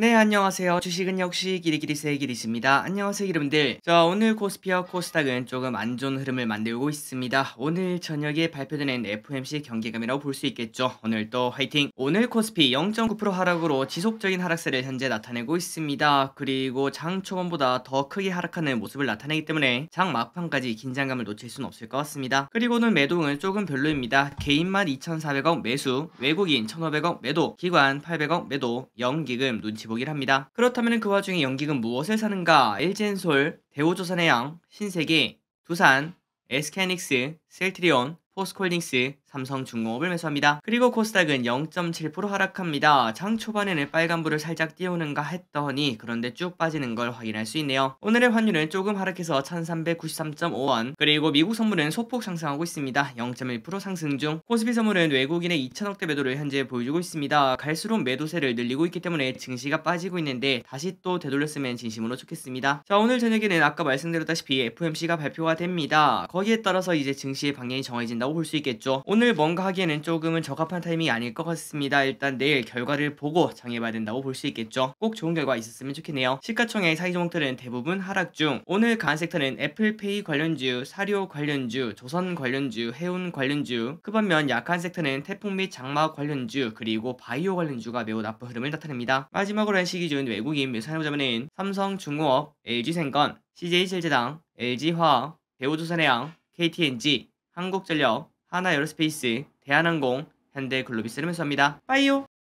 네 안녕하세요 주식은 역시 기리기리세 기리십니다 안녕하세요 여러분들 자 오늘 코스피와 코스닥은 조금 안 좋은 흐름을 만들고 있습니다 오늘 저녁에 발표되는 f m c 경계감이라고 볼 수 있겠죠 오늘도 화이팅 오늘 코스피 0.9% 하락으로 지속적인 하락세를 현재 나타내고 있습니다 그리고 장 초반보다 더 크게 하락하는 모습을 나타내기 때문에 장 막판까지 긴장감을 놓칠 수는 없을 것 같습니다 그리고 오늘 매도는 조금 별로입니다 개인만 2,400억 매수 외국인 1,500억 매도 기관 800억 매도 연기금 눈치 기복이라 합니다. 그렇다면 그 와중에 연기금 무엇을 사는가? 일진솔, 대우조선해양, 신세계, 두산, 에스케닉스, 셀트리온, 포스콜딩스, 삼성중공업을 매수합니다. 그리고 코스닥은 0.7% 하락합니다. 장 초반에는 빨간불을 살짝 띄우는가 했더니 그런데 쭉 빠지는 걸 확인할 수 있네요. 오늘의 환율은 조금 하락해서 1393.5원 그리고 미국 선물은 소폭 상승하고 있습니다. 0.1% 상승 중 코스피 선물은 외국인의 2천억대 매도를 현재 보여주고 있습니다. 갈수록 매도세를 늘리고 있기 때문에 증시가 빠지고 있는데 다시 또 되돌렸으면 진심으로 좋겠습니다. 자 오늘 저녁에는 아까 말씀드렸다시피 FOMC가 발표가 됩니다. 거기에 따라서 이제 증시의 방향이 정해진다고 볼 수 있겠죠. 오늘 오늘 뭔가 하기에는 조금은 적합한 타이밍이 아닐 것 같습니다. 일단 내일 결과를 보고 정해봐야 된다고 볼 수 있겠죠. 꼭 좋은 결과 있었으면 좋겠네요. 시가총액 사기 종목들은 대부분 하락 중. 오늘 강한 섹터는 애플페이 관련주, 사료 관련주, 조선 관련주, 해운 관련주. 그 반면 약한 섹터는 태풍 및 장마 관련주, 그리고 바이오 관련주가 매우 나쁜 흐름을 나타냅니다. 마지막으로 한 시기준 외국인 매수산업자문은 삼성, 중공업, LG생건, CJ제일제당, LG화학, 대우조선해양, KTNG, 한국전력, 하나에어로스페이스, 대한항공, 현대글로비스를 매수합니다. 빠이요!